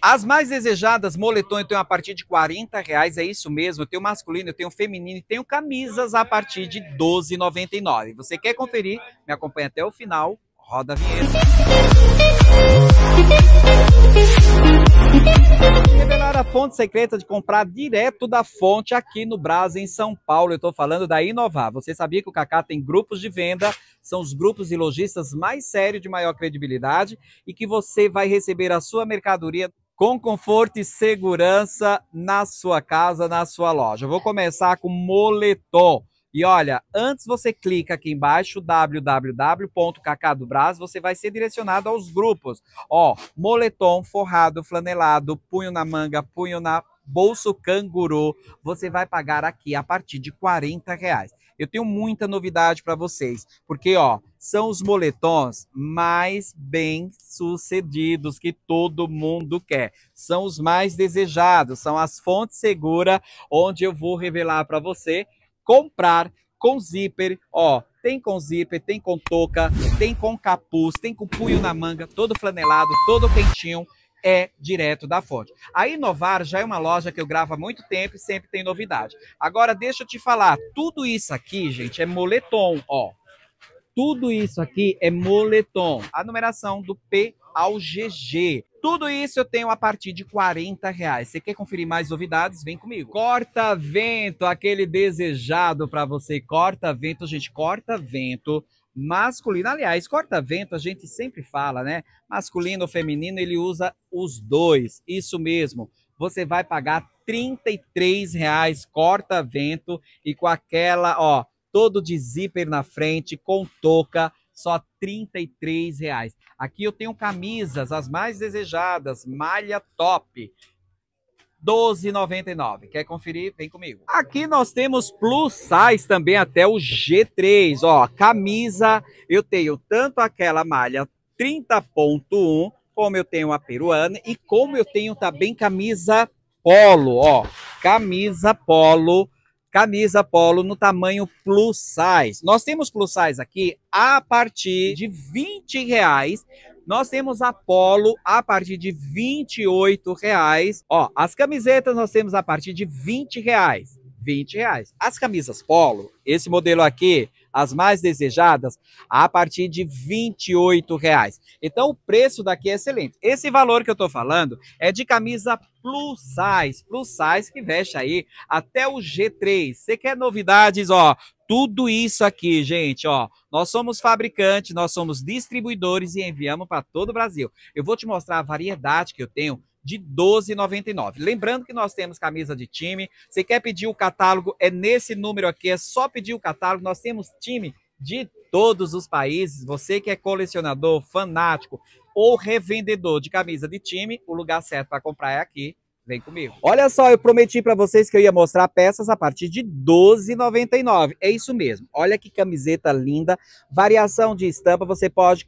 As mais desejadas, moletom, eu tenho a partir de 40 reais, é isso mesmo. Eu tenho masculino, eu tenho feminino e tenho camisas a partir de 12,99. Você quer conferir? Me acompanha até o final. Roda a vinheta. Revelar a fonte secreta de comprar direto da fonte aqui no Brasil, em São Paulo. Eu estou falando da Inovar. Você sabia que o Cacá tem grupos de venda são os grupos de lojistas mais sérios de maior credibilidade e que você vai receber a sua mercadoria com conforto e segurança na sua casa, na sua loja. Eu vou começar com moletom. E olha, antes você clica aqui embaixo, www.cacadobras, você vai ser direcionado aos grupos. Ó, moletom, forrado, flanelado, punho na manga, punho na bolso canguru, você vai pagar aqui a partir de 40 reais. Eu tenho muita novidade para vocês, porque ó, são os moletons mais bem sucedidos que todo mundo quer. São os mais desejados, são as fontes seguras onde eu vou revelar para você comprar com zíper, ó, tem com zíper, tem com touca, tem com capuz, tem com punho na manga, todo flanelado, todo quentinho, é direto da fonte. A Inovar já é uma loja que eu gravo há muito tempo e sempre tem novidade. Agora deixa eu te falar, tudo isso aqui, gente, é moletom, ó. Tudo isso aqui é moletom, a numeração do P ao GG. Tudo isso eu tenho a partir de 40 reais. Você quer conferir mais novidades? Vem comigo. Corta-vento, aquele desejado para você. Corta-vento, gente, corta-vento masculino. Aliás, corta-vento a gente sempre fala, né? Masculino ou feminino, ele usa os dois. Isso mesmo. Você vai pagar R$ reais corta-vento e com aquela, ó, todo de zíper na frente, com touca, só R$ reais. Aqui eu tenho camisas, as mais desejadas, malha top. 12,99. Quer conferir? Vem comigo. Aqui nós temos plus size também até o G3. Ó, camisa, eu tenho tanto aquela malha 30.1, como eu tenho a peruana e como eu tenho também camisa polo, ó. Camisa polo camisa polo no tamanho plus size. Nós temos plus size aqui a partir de 20 reais. Nós temos a polo a partir de 28 reais. Ó, as camisetas nós temos a partir de 20 reais. 20 reais. As camisas polo, esse modelo aqui, as mais desejadas, a partir de 28 reais. Então o preço daqui é excelente. Esse valor que eu estou falando é de camisa plus size, plus size que veste aí até o G3. Você quer novidades, ó? Tudo isso aqui, gente, ó. Nós somos fabricantes, nós somos distribuidores e enviamos para todo o Brasil. Eu vou te mostrar a variedade que eu tenho de R$ 12,99. Lembrando que nós temos camisa de time. Você quer pedir o catálogo? É nesse número aqui, é só pedir o catálogo. Nós temos time de todos os países. Você que é colecionador, fanático ou revendedor de camisa de time, o lugar certo para comprar é aqui. Vem comigo. Olha só, eu prometi para vocês que eu ia mostrar peças a partir de R$12,99. É isso mesmo. Olha que camiseta linda. Variação de estampa, você pode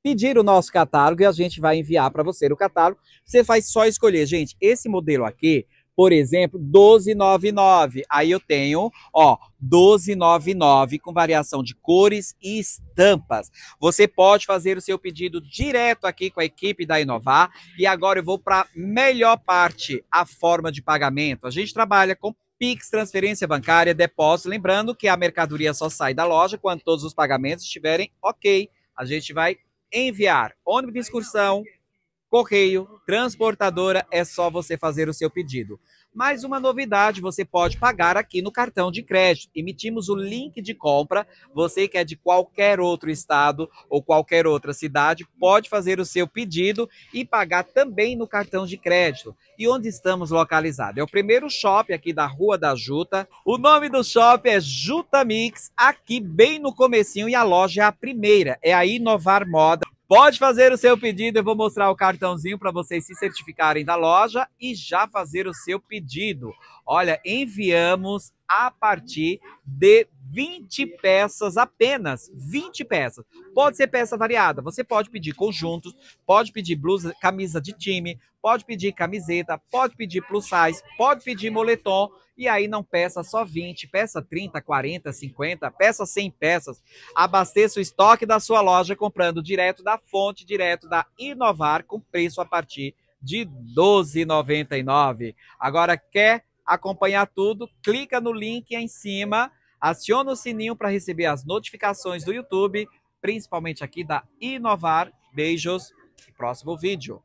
pedir o nosso catálogo e a gente vai enviar para você o catálogo. Você faz só escolher. Gente, esse modelo aqui por exemplo, 1299. Aí eu tenho, ó, 1299 com variação de cores e estampas. Você pode fazer o seu pedido direto aqui com a equipe da Inovar. E agora eu vou para melhor parte, a forma de pagamento. A gente trabalha com Pix, transferência bancária, depósito. Lembrando que a mercadoria só sai da loja quando todos os pagamentos estiverem ok. A gente vai enviar ônibus de excursão, correio, transportadora, é só você fazer o seu pedido. Mais uma novidade, você pode pagar aqui no cartão de crédito. Emitimos o link de compra. Você que é de qualquer outro estado ou qualquer outra cidade, pode fazer o seu pedido e pagar também no cartão de crédito. E onde estamos localizados? É o primeiro shopping aqui da Rua da Juta. O nome do shopping é Juta Mix, aqui bem no comecinho e a loja é a primeira, é a Inovar Moda. Pode fazer o seu pedido, eu vou mostrar o cartãozinho para vocês se certificarem da loja e já fazer o seu pedido. Olha, enviamos a partir de 20 peças apenas, 20 peças. Pode ser peça variada, você pode pedir conjuntos, pode pedir blusa, camisa de time, pode pedir camiseta, pode pedir plus size, pode pedir moletom, e aí não peça só 20, peça 30, 40, 50, peça 100 peças. Abasteça o estoque da sua loja comprando direto da fonte, direto da Inovar, com preço a partir de R$ 12,99. Agora quer acompanhar tudo? Clica no link aí em cima Aciona o sininho para receber as notificações do YouTube, principalmente aqui da Inovar. Beijos e próximo vídeo.